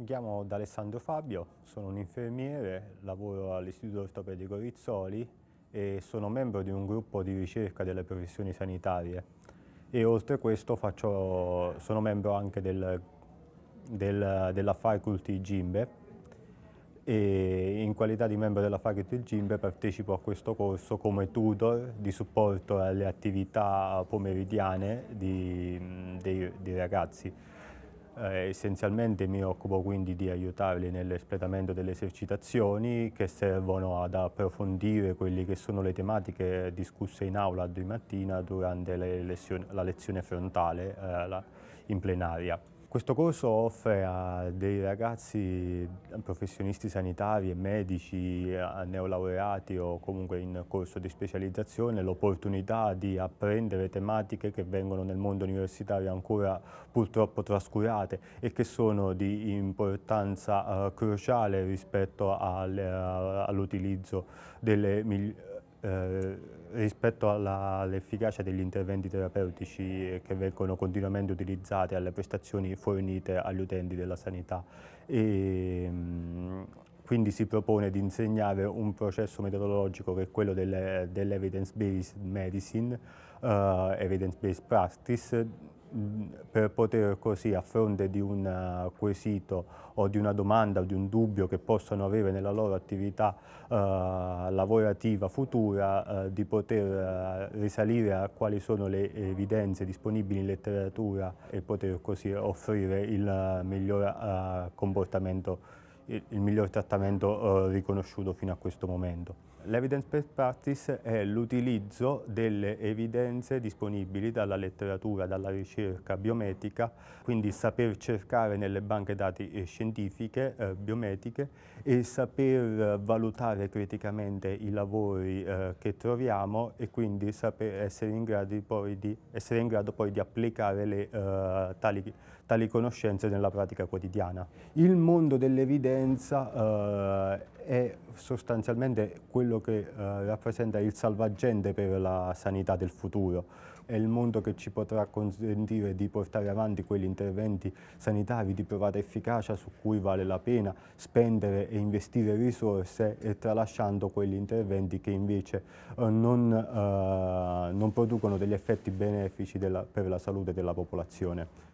Mi chiamo D'Alessandro Fabio, sono un infermiere, lavoro all'Istituto Ortopedico Rizzoli e sono membro di un gruppo di ricerca delle professioni sanitarie e oltre a questo faccio, sono membro anche del, del, della faculty Gimbe e in qualità di membro della faculty Gimbe partecipo a questo corso come tutor di supporto alle attività pomeridiane di, dei, dei ragazzi. Eh, essenzialmente mi occupo quindi di aiutarli nell'espletamento delle esercitazioni che servono ad approfondire quelle che sono le tematiche discusse in aula di mattina durante le lezioni, la lezione frontale eh, la, in plenaria. Questo corso offre a dei ragazzi eh, professionisti sanitari e medici, eh, neolaureati o comunque in corso di specializzazione l'opportunità di apprendere tematiche che vengono nel mondo universitario ancora purtroppo trascurate e che sono di importanza uh, cruciale rispetto al, uh, all'utilizzo delle uh, Rispetto all'efficacia degli interventi terapeutici che vengono continuamente utilizzati alle prestazioni fornite agli utenti della sanità, e, ehm, quindi si propone di insegnare un processo metodologico che è quello dell'evidence-based dell medicine, uh, evidence-based practice, per poter così a fronte di un eh, quesito o di una domanda o di un dubbio che possano avere nella loro attività eh, lavorativa futura eh, di poter eh, risalire a quali sono le evidenze disponibili in letteratura e poter così offrire il eh, miglior eh, comportamento il, il miglior trattamento eh, riconosciuto fino a questo momento. L'evidence-based practice è l'utilizzo delle evidenze disponibili dalla letteratura, dalla ricerca biometrica, quindi saper cercare nelle banche dati eh, scientifiche, eh, biometriche e saper eh, valutare criticamente i lavori eh, che troviamo e quindi essere in, di, essere, in grado poi di applicare le, eh, tali, tali conoscenze nella pratica quotidiana. Il mondo dell'evidenza presenza eh, è sostanzialmente quello che eh, rappresenta il salvagente per la sanità del futuro. È il mondo che ci potrà consentire di portare avanti quegli interventi sanitari di provata efficacia su cui vale la pena spendere e investire risorse e tralasciando quegli interventi che invece eh, non, eh, non, producono degli effetti benefici della, per la salute della popolazione.